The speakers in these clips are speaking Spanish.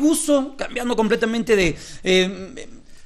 Uso, cambiando completamente de eh,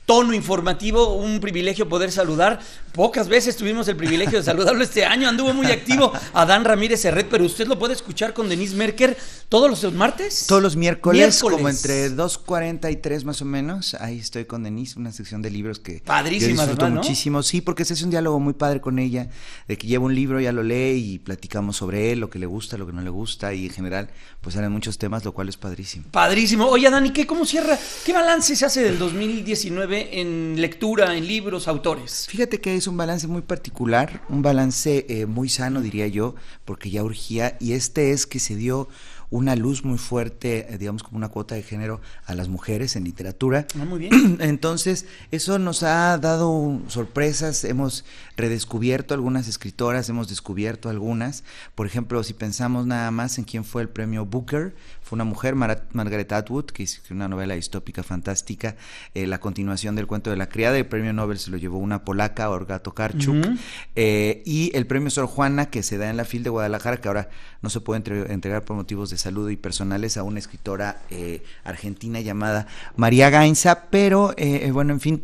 tono informativo, un privilegio poder saludar. Pocas veces tuvimos el privilegio de saludarlo este año. Anduvo muy activo Adán Ramírez Herret, pero usted lo puede escuchar con Denise Merker ¿Todos los martes? Todos los miércoles, como entre 2.40 y 3 más o menos. Ahí estoy con Denise, una sección de libros que Padrísima, yo disfruto muchísimo. Sí, porque se hace un diálogo muy padre con ella, de que lleva un libro, ya lo lee y platicamos sobre él, lo que le gusta, lo que no le gusta y en general pues salen muchos temas, lo cual es padrísimo. Padrísimo. Oye, Dani, ¿qué, ¿cómo cierra? ¿Qué balance se hace del 2019 en lectura, en libros, autores? Fíjate que es un balance muy particular, un balance eh, muy sano, diría yo, porque ya urgía y este es que se dio una luz muy fuerte, eh, digamos como una cuota de género a las mujeres en literatura. Ah, muy bien. Entonces, eso nos ha dado sorpresas, hemos redescubierto algunas escritoras, hemos descubierto algunas. Por ejemplo, si pensamos nada más en quién fue el premio Booker, fue una mujer, Margaret Atwood, que hizo una novela distópica fantástica, eh, la continuación del cuento de la criada, el premio Nobel se lo llevó una polaca, Orgato Tokarczuk, eh, y el premio Sor Juana, que se da en la FIL de Guadalajara, que ahora no se puede entregar por motivos de saludo y personales a una escritora eh, argentina llamada María Gainza, pero eh, eh, bueno, en fin,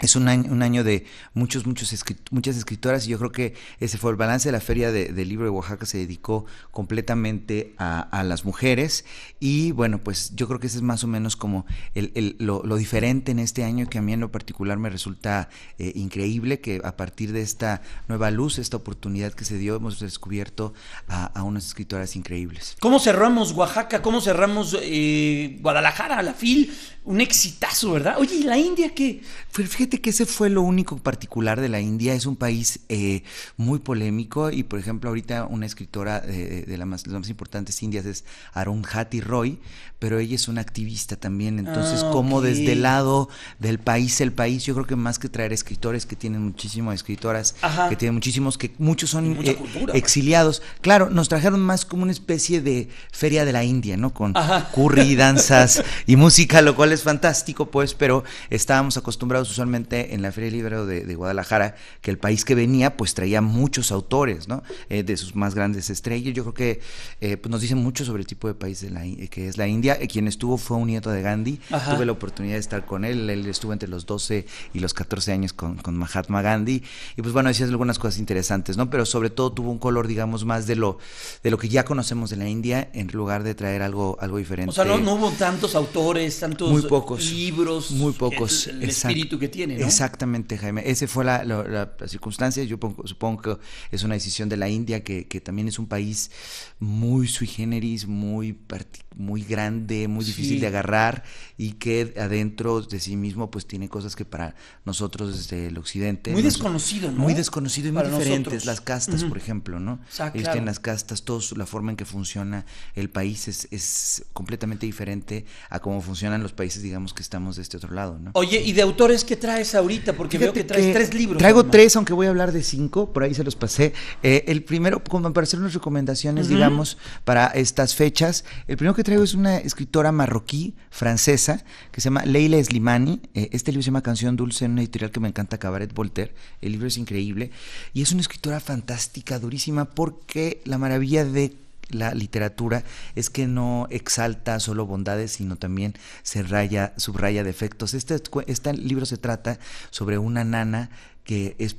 es un año, un año de muchos, muchos muchas escritoras y yo creo que ese fue el balance de la Feria del Libro de Oaxaca, se dedicó completamente a, las mujeres y bueno, pues yo creo que ese es más o menos como el, lo, diferente en este año que a mí en lo particular me resulta eh, increíble que a partir de esta nueva luz, esta oportunidad que se dio, hemos descubierto a, unas escritoras increíbles. ¿Cómo cerramos Oaxaca? ¿Cómo cerramos eh, Guadalajara, la FIL? Un exitazo, ¿verdad? Oye, ¿y la India qué? Pues fíjate que ese fue lo único particular de la India. Es un país eh, muy polémico y, por ejemplo, ahorita una escritora eh, de las más importantes indias es Arun Jati Roy, pero ella es una activista también. Entonces, ah, como desde el lado del país, el país, yo creo que más que traer escritores que tienen muchísimas escritoras, que tienen muchísimos, que muchos son eh, exiliados. Claro, nos trajeron más como una especie de feria de la India, ¿no? Con curry, danzas y música, lo cual es fantástico, pues, pero estábamos acostumbrados usualmente en la Feria Libre de, Guadalajara, que el país que venía pues traía muchos autores, ¿no? Eh, de sus más grandes estrellas. Yo creo que eh, pues, nos dice mucho sobre el tipo de país que es la India. Eh, quien estuvo fue un nieto de Gandhi. Tuve la oportunidad de estar con él. Él estuvo entre los 12 y los 14 años con, Mahatma Gandhi. Y pues bueno, decías algunas cosas interesantes, ¿no? Pero sobre todo tuvo un color, digamos, más de lo, de lo que ya conocemos de la India en lugar de traer algo, algo diferente. O sea, no, hubo tantos autores, tantos muy pocos, libros. Muy pocos. El, el espíritu que tiene. Exactamente, Jaime. Esa fue la, la, circunstancia. Yo supongo que es una decisión de la India, que, que también es un país muy sui generis, muy, muy grande, muy difícil de agarrar y que adentro de sí mismo pues tiene cosas que para nosotros desde el occidente... Muy desconocido, ¿no? Muy desconocido y muy diferentes. Las castas, por ejemplo, ¿no? Ah, las castas, todo, la forma en que funciona el país es, es completamente diferente a cómo funcionan los países, digamos, que estamos de este otro lado, ¿no? Oye, ¿y de autores qué traen? Es ahorita? Porque veo que traes tres libros. Traigo tres, aunque voy a hablar de cinco, por ahí se los pasé. Eh, el primero, como para hacer unas recomendaciones, digamos, para estas fechas, el primero que traigo es una escritora marroquí, francesa, que se llama Leila Slimani. Eh, este libro se llama Canción Dulce, en una editorial que me encanta, Cabaret Voltaire. El libro es increíble. Y es una escritora fantástica, durísima, porque la maravilla de la literatura es que no exalta solo bondades, sino también se raya, subraya defectos. Este, este libro se trata sobre una nana que es,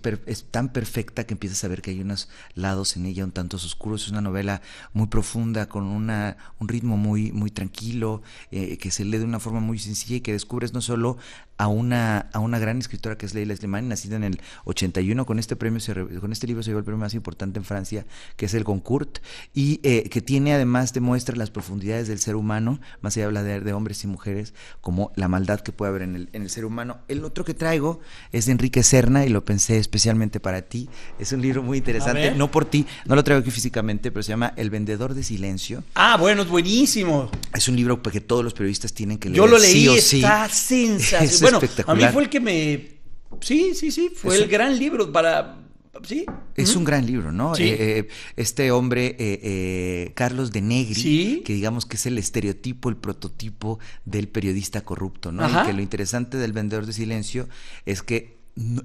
tan perfecta que empiezas a ver que hay unos lados en ella un tanto oscuros. Es una novela muy profunda, con una, un ritmo muy, muy tranquilo, eh, que se lee de una forma muy sencilla y que descubres no solo a una, a una gran escritora que es Leila Slimani, nacida en el 81. Con este premio con este libro se llevó el premio más importante en Francia, que es el Concourt, y eh, que tiene además demuestra las profundidades del ser humano, más allá habla de, de, hombres y mujeres, como la maldad que puede haber en el, ser humano. El otro que traigo es de Enrique Serna y lo pensé especialmente para ti. Es un libro muy interesante, no por ti, no lo traigo aquí físicamente, pero se llama El Vendedor de Silencio. Ah, bueno, es buenísimo. Es un libro que todos los periodistas tienen que leer. Yo lo leí, sí está sensacional. A mí fue el que me. Sí, sí, sí. Fue el gran libro para. Sí. Es un gran libro, ¿no? Eh, eh, este hombre, eh, Carlos de Negri, que digamos que es el estereotipo, el prototipo del periodista corrupto, ¿no? Y que lo interesante del vendedor de silencio es que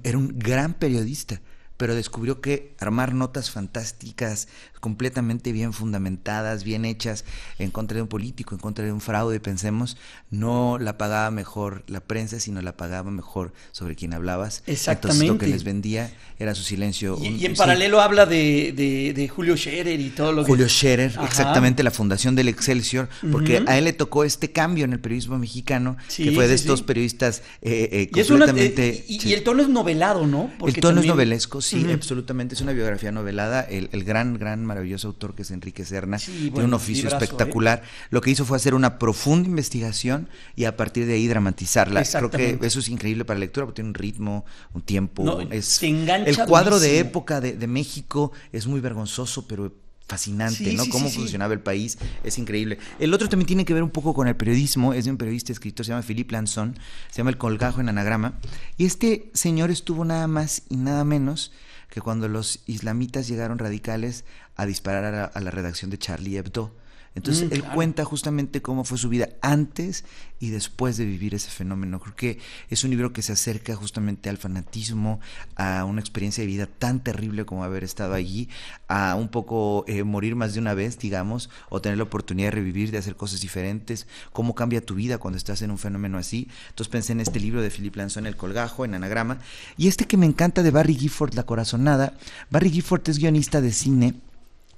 era un gran periodista pero descubrió que armar notas fantásticas, completamente bien fundamentadas, bien hechas, en contra de un político, en contra de un fraude, pensemos, no la pagaba mejor la prensa, sino la pagaba mejor sobre quien hablabas. Exactamente. lo que les vendía era su silencio. Y, en paralelo habla de, Julio Scherer y todo lo Julio que... Julio Scherer, exactamente, la fundación del Excelsior, porque a él le tocó este cambio en el periodismo mexicano, que fue de estos periodistas eh, eh, eh, completamente... Y, el tono es novelado, ¿no? el tono es novelesco, sí, absolutamente, es una biografía novelada, el, el gran, gran maravilloso autor que es Enrique Serna, sí, tiene un oficio ¿eh? espectacular. Lo que hizo fue hacer una profunda investigación y a partir de ahí dramatizarla. Creo que eso es increíble para la lectura porque tiene un ritmo, un tiempo. el cuadro de época de, México es muy vergonzoso, pero fascinante, ¿no? Cómo funcionaba el país, es increíble. El otro también tiene que ver un poco con el periodismo, es de un periodista escritor, se llama Philippe Lanzón, se llama El Colgajo en Anagrama, y este señor estuvo nada más y nada menos que cuando los islamitas llegaron radicales a disparar a la, redacción de Charlie Hebdo, entonces, mm, él cuenta justamente cómo fue su vida antes y después de vivir ese fenómeno. Creo que es un libro que se acerca justamente al fanatismo, a una experiencia de vida tan terrible como haber estado allí, a un poco eh, morir más de una vez, digamos, o tener la oportunidad de revivir, de hacer cosas diferentes, cómo cambia tu vida cuando estás en un fenómeno así. Entonces pensé en este libro de Philip Lanzón, El Colgajo, en Anagrama, y este que me encanta de Barry Gifford, La Corazonada. Barry Gifford es guionista de cine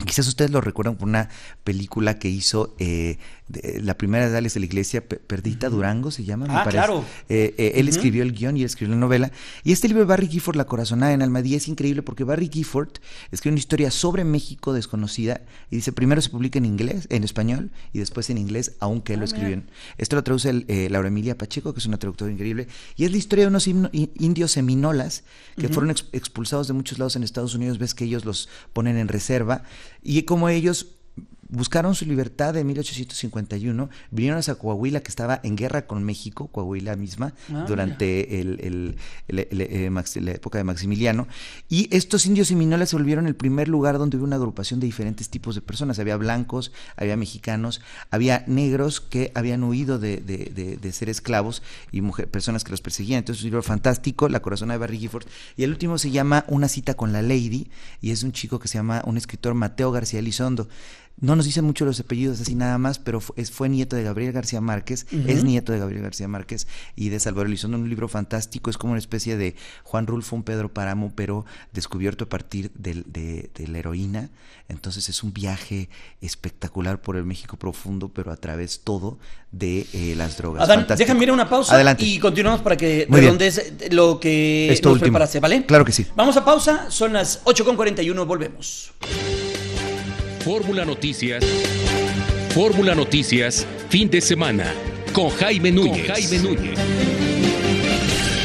Quizás ustedes lo recuerdan por una película que hizo eh, eh, la primera edad es de la Iglesia, Perdita Durango se llama, me ah, parece. Eh, eh, él escribió el guión y él escribió la novela. Y este libro de Barry Gifford, La Corazonada en Almadía, es increíble porque Barry Gifford escribe una historia sobre México desconocida y dice, primero se publica en inglés, en español, y después en inglés, aunque él lo ah, escribió. esto lo traduce el, Laura Emilia Pacheco, que es una traductora increíble. Y es la historia de unos indios seminolas que fueron expulsados de muchos lados en Estados Unidos. Ves que ellos los ponen en reserva y como ellos buscaron su libertad en 1851, vinieron a Coahuila, que estaba en guerra con México, Coahuila misma, ah, durante el, eh, la época de Maximiliano, y estos indios y minolas se volvieron el primer lugar donde hubo una agrupación de diferentes tipos de personas. Había blancos, había mexicanos, había negros que habían huido de, de, de, ser esclavos y mujeres personas que los perseguían. Entonces, un libro fantástico, La corazón de Barry Gifford, y el último se llama Una cita con la Lady, y es un chico que se llama, un escritor Mateo García Lizondo. No nos dicen mucho los apellidos así nada más, pero fue, nieto de Gabriel García Márquez, es nieto de Gabriel García Márquez y de Salvador Elizondo, un libro fantástico, es como una especie de Juan Rulfo, un Pedro Paramo pero descubierto a partir de, la heroína. Entonces es un viaje espectacular por el México profundo, pero a través todo de eh, las drogas. Adán, déjame ir una pausa y continuamos para que es lo que Esto preparaste, ¿vale? Claro que sí. Vamos a pausa, son las 8.41, volvemos. Fórmula Noticias. Fórmula Noticias, fin de semana, con Jaime Núñez.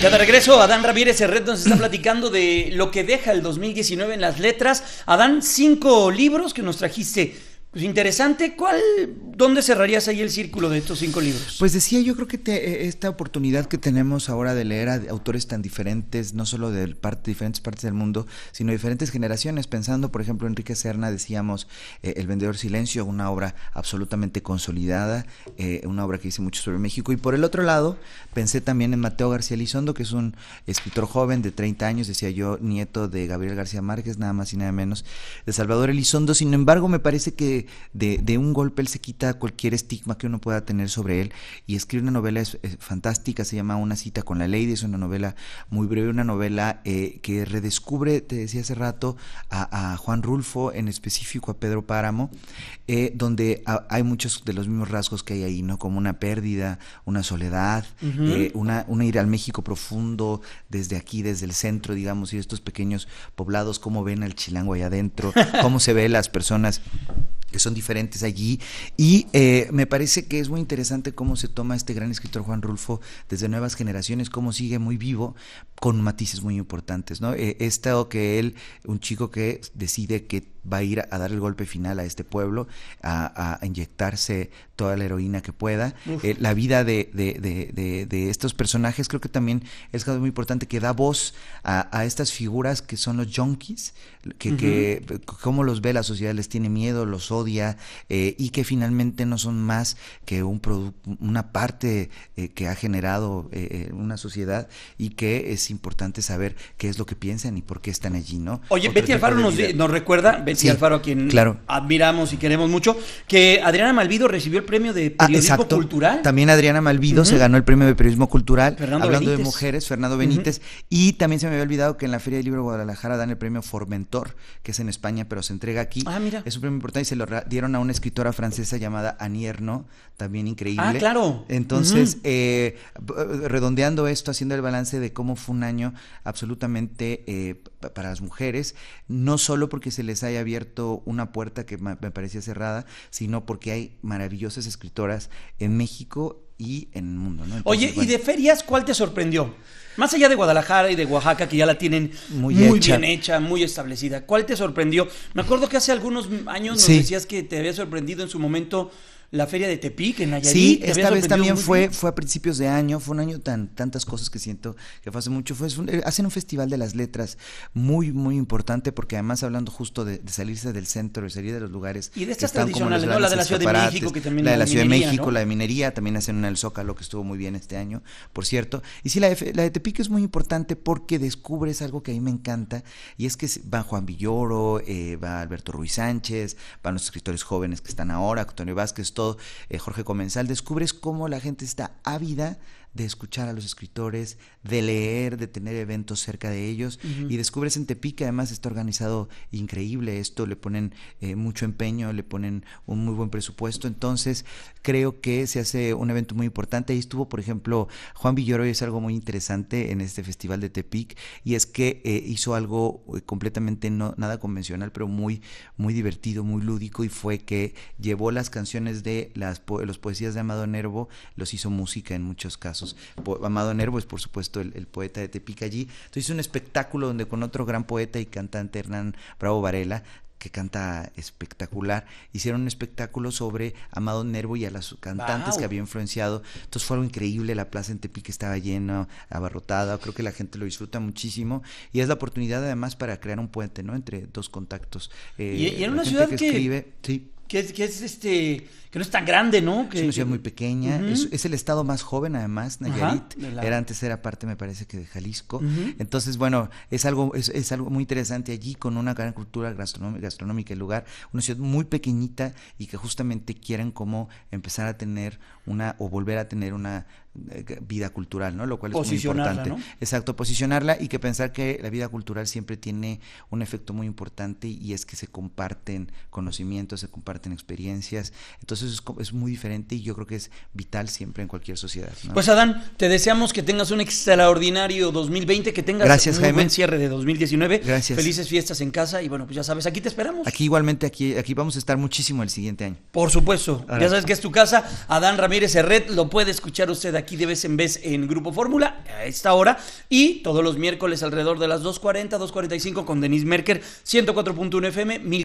Ya de regreso, Adán Ramírez Herret nos está platicando de lo que deja el 2019 en las letras. Adán, cinco libros que nos trajiste pues interesante, ¿cuál, dónde cerrarías ahí el círculo de estos cinco libros? Pues decía, yo creo que e, esta oportunidad que tenemos ahora de leer a autores tan diferentes, no solo de parte, diferentes partes del mundo, sino de diferentes generaciones, pensando, por ejemplo, Enrique Serna, decíamos, eh, El Vendedor Silencio, una obra absolutamente consolidada, eh, una obra que dice mucho sobre México, y por el otro lado, pensé también en Mateo García Elizondo que es un escritor joven de 30 años, decía yo, nieto de Gabriel García Márquez, nada más y nada menos, de Salvador Elizondo, sin embargo, me parece que de, un golpe él se quita cualquier estigma que uno pueda tener sobre él y escribe una novela fantástica, se llama Una cita con la ley, es una novela muy breve, una novela eh, que redescubre, te decía hace rato, a, Juan Rulfo, en específico a Pedro Páramo, eh, donde hay muchos de los mismos rasgos que hay ahí, ¿no? Como una pérdida, una soledad, eh, una, una ir al México profundo, desde aquí, desde el centro, digamos, y estos pequeños poblados, cómo ven al chilango allá adentro, cómo se ve las personas que son diferentes allí. Y eh, me parece que es muy interesante cómo se toma este gran escritor Juan Rulfo desde nuevas generaciones, cómo sigue muy vivo, con matices muy importantes. ¿no? Eh, que él, un chico que decide que va a ir a dar el golpe final a este pueblo, a, inyectarse toda la heroína que pueda. Eh, la vida de, estos personajes creo que también es algo muy importante que da voz a, estas figuras que son los junkies, que, cómo los ve la sociedad, les tiene miedo, los odia eh, y que finalmente no son más que un una parte eh, que ha generado una sociedad y que es importante saber qué es lo que piensan y por qué están allí, ¿no? Oye, Betty Alfaro nos, nos recuerda, sí, Alfaro, a quien admiramos y queremos mucho, que Adriana Malvido recibió el premio de ah, periodismo cultural. También Adriana Malvido se ganó el premio de periodismo cultural, hablando de mujeres, Fernando Benítez, y también se me había olvidado que en la Feria del Libro Guadalajara dan el premio Formentor, que es en España, pero se entrega aquí. Ah, mira. Es un premio importante y se lo dieron a una escritora francesa llamada Annie también increíble. Ah, claro. Entonces, eh, redondeando esto, haciendo el balance de cómo fue un año absolutamente eh, para las mujeres, no solo porque se les haya abierto una puerta que me parecía cerrada, sino porque hay maravillosas escritoras en México y en el mundo. Oye, ¿y de ferias cuál te sorprendió? Más allá de Guadalajara y de Oaxaca, que ya la tienen muy, bien hecha, muy establecida, ¿cuál te sorprendió? Me acuerdo que hace algunos años nos decías que te había sorprendido en su momento la feria de Tepic en Nayarit. Sí, esta vez también fue, fue a principios de año, fue un año tan, tantas cosas que siento que fue hace mucho. Fue, eh, hacen un festival de las letras muy, muy importante, porque además hablando justo de, salirse del centro, y salir de los lugares. Y de estas tradicionales, ¿no? La de la Ciudad de México, que también. La de la, Ciudad de México, la de minería, también hacen una el Zócalo, que estuvo muy bien este año, por cierto. Y sí, la de, la de Tepic es muy importante porque descubres algo que a mí me encanta, y es que va Juan Villoro, eh, va Alberto Ruiz Sánchez, van los escritores jóvenes que están ahora, Antonio Vázquez, eh, Jorge Comensal, descubres cómo la gente está ávida de escuchar a los escritores, de leer, de tener eventos cerca de ellos. Y descubres en Tepic, además está organizado increíble esto, le ponen eh, mucho empeño, le ponen un muy buen presupuesto. Entonces, creo que se hace un evento muy importante. Ahí estuvo, por ejemplo, Juan Villoro, y es algo muy interesante en este festival de Tepic, y es que eh, hizo algo eh, completamente nada convencional, pero muy, muy divertido, muy lúdico, y fue que llevó las canciones de las los poesías de Amado Nervo, los hizo música en muchos casos. Amado Nervo es, por supuesto, el, el poeta de Tepic allí. Entonces, hizo un espectáculo donde con otro gran poeta y cantante, Hernán Bravo Varela, que canta espectacular, hicieron un espectáculo sobre Amado Nervo y a las cantantes que había influenciado. Entonces fue algo increíble, la plaza en Tepic estaba llena, abarrotada, creo que la gente lo disfruta muchísimo y es la oportunidad además para crear un puente, ¿no? Entre dos contactos. y, era eh, una ciudad que, que sí que es, este que no es tan grande, ¿no? Que, es una ciudad muy pequeña, es, el estado más joven además, Nayarit, era antes era parte me parece que de Jalisco, entonces bueno, es algo es, es, algo muy interesante allí con una gran cultura gastronómica, gastronómica el lugar, una ciudad muy pequeñita y que justamente quieren como empezar a tener una o volver a tener una eh, vida cultural, ¿no? Lo cual es muy importante. Exacto, posicionarla y que pensar que la vida cultural siempre tiene un efecto muy importante y es que se comparten conocimientos, se comparten experiencias. Entonces es, muy diferente y yo creo que es vital siempre en cualquier sociedad. Pues Adán, te deseamos que tengas un extraordinario 2020, que tengas un buen cierre de 2019. Gracias. Felices fiestas en casa y bueno, pues ya sabes, aquí te esperamos. Aquí igualmente, aquí, aquí vamos a estar muchísimo el siguiente año. Por supuesto, ya sabes que es tu casa. Adán Ramírez Herret lo puede escuchar usted aquí aquí de vez en vez en Grupo Fórmula a esta hora y todos los miércoles alrededor de las 2.40, 2.45 con Denise Merker, 104.1 FM,